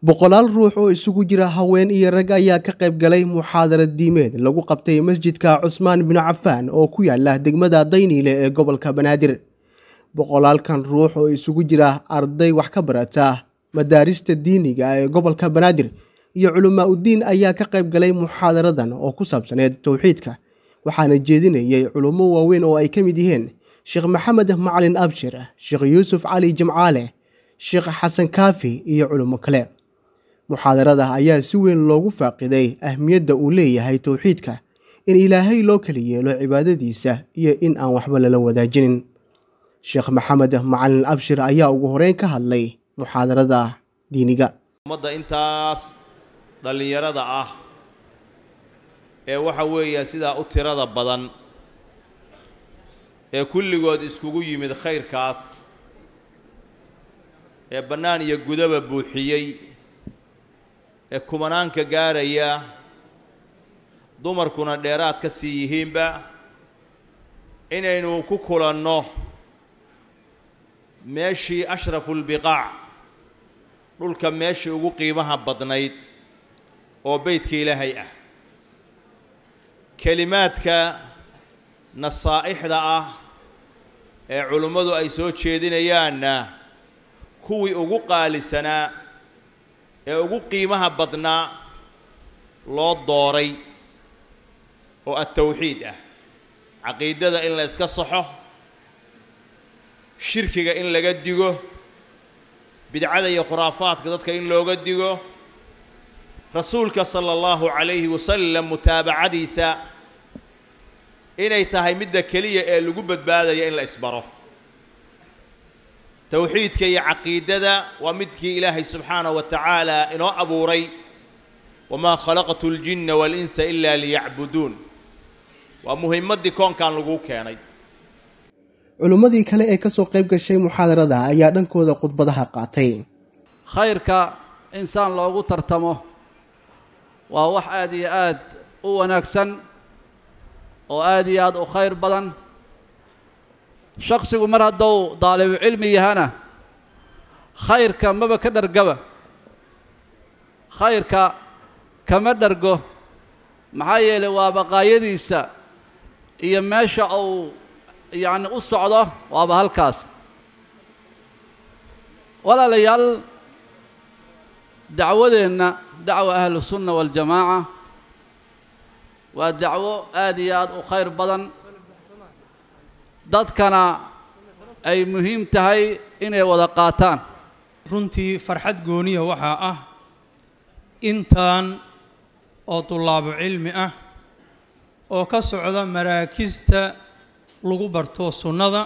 boqolaal ruux oo isugu jira haween iyo rag ayaa ka qayb galay muxaadarad diimeed lagu qabtay masjidka cusmaan binu cafaan oo ku yaala degmada dayniile ee gobolka banaadir boqolaalkan ruux oo isugu jira arday wax ka barata madaarista diiniga ee gobolka banaadir iyo culimaa udiin ayaa ka qayb galay muxaadaradan oo ku saabsaneyd towxiidka waxaana jeedinayay culummo waaweyn oo ay ka mid yihiin sheekh maxamed macalin abshir sheekh yuusuf cali jimcaale sheekh xasan kaafi iyo culummo kale muxaadarada ayaa si weyn loogu faaqiday ahmiyadda uu leeyahay towxiidka in ilaahay loo kala yeelo cibaadadiisa iyo in aan waxba lala wadaajinin sheekh maxamed macalin abshir ayaa ugu horeyn ka hadlay muxaadarada diiniga ummadda intaas dhallinyarada ah ee waxa weeya sidaa u tirada badan ee kulligood iskugu yimid khayrkaas ee bannaan iyo gudaba buuxiyey ee kumanaanka gaaraya dumarkuna dheeraad ka sii yihiinba inaynu ku kulanno meeshii ashrafulbiqaac dhulka meeshii ugu qiimaha badnayd oo beydka ilaahay ah kelimaadka nasaa'ixda ah ee culimmadu ay soo jeedinayaanna kuwii ugu qaalisanaa ee ugu qiimaha badnaa loo dooray oo atawxiid ah caqiidada in la yska saxo shirkiga in laga digo bidcada iyo khuraafaadka dadka in looga digo rasuulka sala allahu calayhi wasalam mutaabacadiisa inay tahay midda keliya ee lagu badbaadaya in la isbaro towxiidka iyo caqiidada waa midkii ilaahay subxaanaه wa tacaala inoo abuuray wamaa khalaqtu اljina waاlinsa ilaa liyacbuduun waa muhimmaddii koonkan laguu keenay culimmadii kale ee ka soo qayb gashay muxaadarada ayaa dhankooda khudbadaha qaatay khayrka insaan loogu tartamo waa wax aad iyo aad u wanaagsan oo aad iyo aad u khayr badan shaksigu mar haddou daalibucilmi yahana khayrka maba ka dhargaba khayrka kama dhargo maxaa yeelay waa baqaayadiisa iyo meesha uu yacni u socdo waaba halkaas walaalayaal dacwadeenna dacwa ahlusunna waاljamaaca waa dacwo aad iyo aad u khayr badan dadkana ay muhiim tahay inay wada qaataan runtii farxad gooniya waxaa ah intaan oo dullaabo cilmi ah oo ka socda maraakista lagu barto sunnada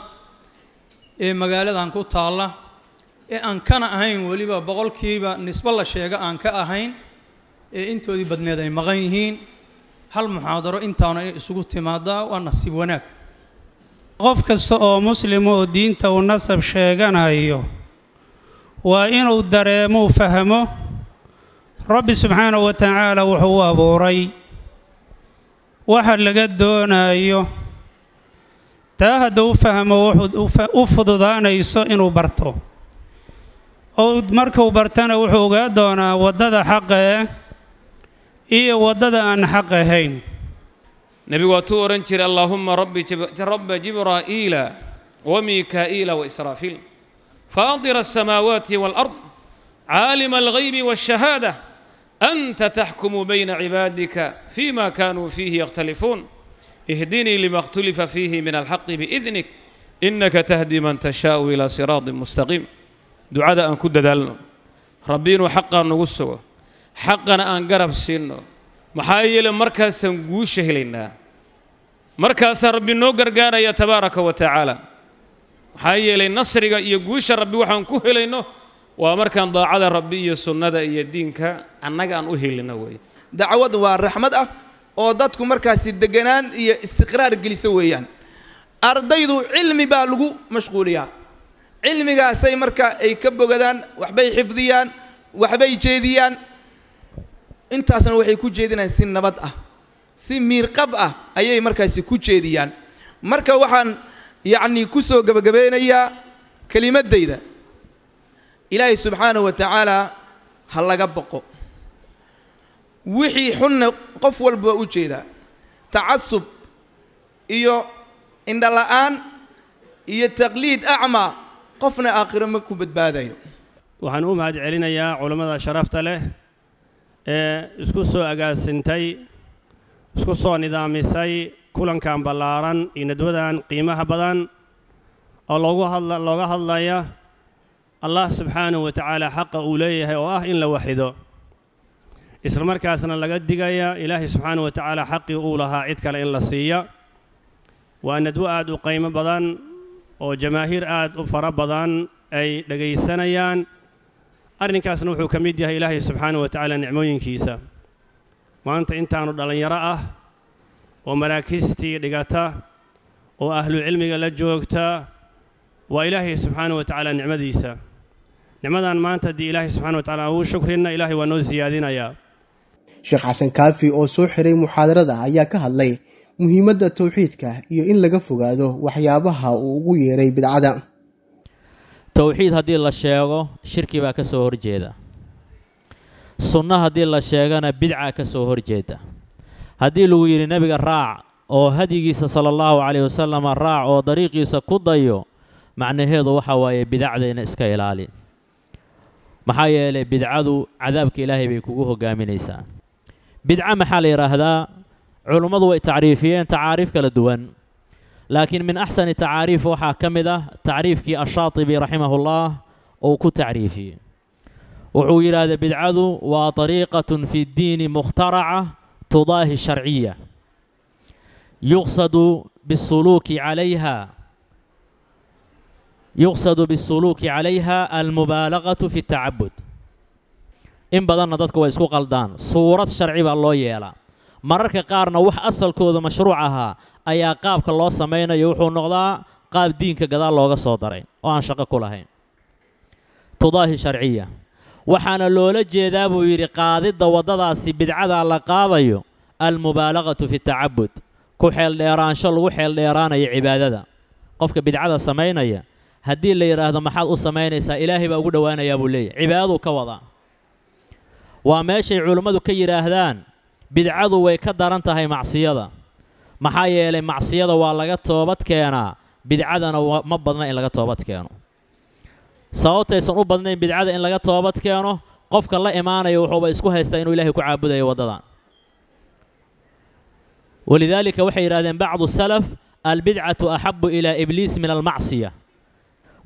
ee magaaladan ku taalla ee aan kana ahayn weliba boqolkiiba nisbo la sheega aan ka ahayn ee intoodii badneed ay maqan yihiin hal muxaadaro intaana inay isugu timaadaa waa nasiib wanaag qof kasta oo muslima oo diinta uu nasab sheeganayo waa inuu dareemuu fahmo rabbi subxaanahu wa tacaala wuxuu u abuuray waxa laga doonaayo taa hadda u fahmo u fududaanayso inuu barto oo markuu bartana wuxuu ogaa doonaa waddada xaqae iyo waddada aan xaq ahayn نبي waa tu اللهم ربي رب جبرائيل وميكائيل وإسرافيل فاطر السماوات والأرض عالم الغيب والشهادة أنت تحكم بين عبادك فيما كانوا فيه يختلفون اهدني لما اختلف فيه من الحق بإذنك إنك تهدي من تشاء إلى صراط مستقيم دعاء أن كد دالنا ربين حقا نغسوا حقا أن قرب سنه maxaa yeelay markaasaan guusha helaynaa markaasaa rabbi noo gargaaraya tabaaraka wa tacaala maxaa yeelay nasriga iyo guusha rabbi waxaan ku helayno waa markaan daacada rabbi iyo sunnada iyo diinka annaga aan u helino weeye dacwad waa raxmad ah oo dadku markaasi deganaan iyo istiqraar geliso weeyaan ardaydu cilmi baa lagu mashquuliyaa cilmigaasay marka ay ka bogadaan waxbay xifdiyaan waxbay jeediyaan intaasna waxay ku jeedinayaan si nabad ah si miirqab ah ayay markaasi ku jeediyaan marka waxaan yacnii ku soo gebagabeynayaa kelimaddayda ilaahay subxaanahu wa tacaalaa ha laga baqo wixii xunna qof walba u jeedaa tacasub iyo indhola'aan iyo taqliid acmaa qofna aakhiro ma ku badbaadayo waxaan u mahad celinayaa culammada sharaafta leh ee isku soo agaasintay isku soo nidaamisay kulankan ballaaran iyo nadwadan qiimaha badan oo loogu hadla looga hadlaya allah subxaanahu wa tacaala xaqa uu leeyahay oo ah in la waxido isla markaasna laga digaya ilaahay subxaanahu watacaala xaqii uu lahaa cid kale in la siiya waa nadwo aada u qiimo badan oo jamaahiir aada u fara badan ay dhagaysanayaan arrinkaasna wuxuu ka mid yahay ilaahay subxaana wa tacaala nicmooyinkiisa maanta intaanu dhallinyaro ah oo maraakiistii dhigata oo ahlu cilmiga la joogta waa ilaahay subxaana wa tacaala nicmadiisa nicmadan maanta haddii ilaahay subxana wa tacala ugu shukrinna ilaahay waa noo siyaadinayaa sheekh xasan kaafi oo soo xiray muxaadarada ayaa ka hadlay muhiimadda towxiidka iyo in laga fogaado waxyaabaha uu ugu yeeray bidcada towxiid haddii la sheego shirki baa ka soo horjeeda sunno haddii la sheegana bidcaa ka soo horjeeda haddii lagu yidhi nebiga raac oo hadyigiisa sala allahu calayhi wasalama raac oo dariiqiisa ku dayo macnaheedu waxa waaye bidacdayna iska ilaali maxaa yeelay bidcadu cadaabka ilaahay bay kugu hogaaminaysaa bidco maxaa la yidhaahdaa culummadu way tacriifiyeen tacaariif kala duwan لكن من أحسن تعاريف وحا كمدة كي الشاطبي رحمه الله أو تعريفي وعويل هذا بدعه وطريقة في الدين مخترعة تضاهي الشرعية يقصد بالسلوك عليها يقصد بالسلوك عليها المبالغة في التعبد إن بدلنا ضدك ويسكو قلدان صورة شرعية بالله يلا مرك قارنا وح أصل كود مشروعها ayaa qaabka loo samaynayo wuxuu noqdaa qaab diinka gadaal looga soo daray oo aan shaqo ku lahayn tudaahi sharciya waxaana loola jeedaa buu yidhi qaadidda waddadaasi bidcadaa la qaadayo almubaalaqatu fi tacabud ku xeeldheeraansho lagu xeeldheeraanayo cibaadada qofka bidcada samaynaya haddii la yidhaahdo maxaad u samaynaysaa ilaahay baa ugu dhowaanayaa buu leeyahy cibaadaduu ka wadaa waa meeshay culimmadu ka yidhaahdaan bidcadu way ka daran tahay macsiyada maxaa yeelay macsiyada waa laga toobad keenaa bidcadana ma badna in laga toobad keeno sababtaysan u badnayn bidcada in laga toobad keeno qofka la imaanaya wuxuuba isku haystaa inuu ilaahay ku caabudayo waddadan walidaalika waxay yidhahdeen bacdu salaf albidcatu axabu ilaa ibliis min almacsiya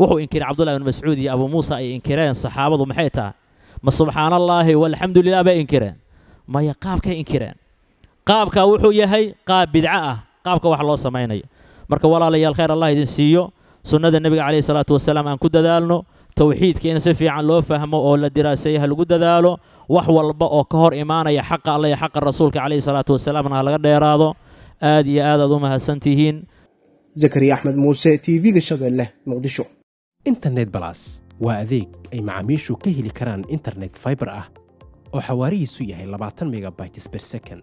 wuxuu inkiray cabdullahi bn mascuud iyo abuu muusa ay inkireen saxaabadu maxay tahay ma subxaana allaahi walxamdu lilah bay inkireen maya qaabkay inkireen qaabka wuxuu yahay qaab bidca ah qaabka wax loo samaynayo marka walaalayaal khayr allah idin siiyo sunnada nebiga calayhi salaatu wasalaam aan ku dadaalno towxiidka in si fiican loo fahmo oo la ha lagu dadaalo wax walba oo ka hor imaanaya xaqa alle iyo xaqa rasuulka calayhi salaatu wasalaamna ha laga dheeraado aad iyo aad aad u mahadsan tihiin zakariya axmed muuse tv-ga shabeelle muqdisho internet balas waa adeeg ay macaamiishu ka heli karaan internet fiber ah oo xawaarihiisu yahay labaatan megabytes per second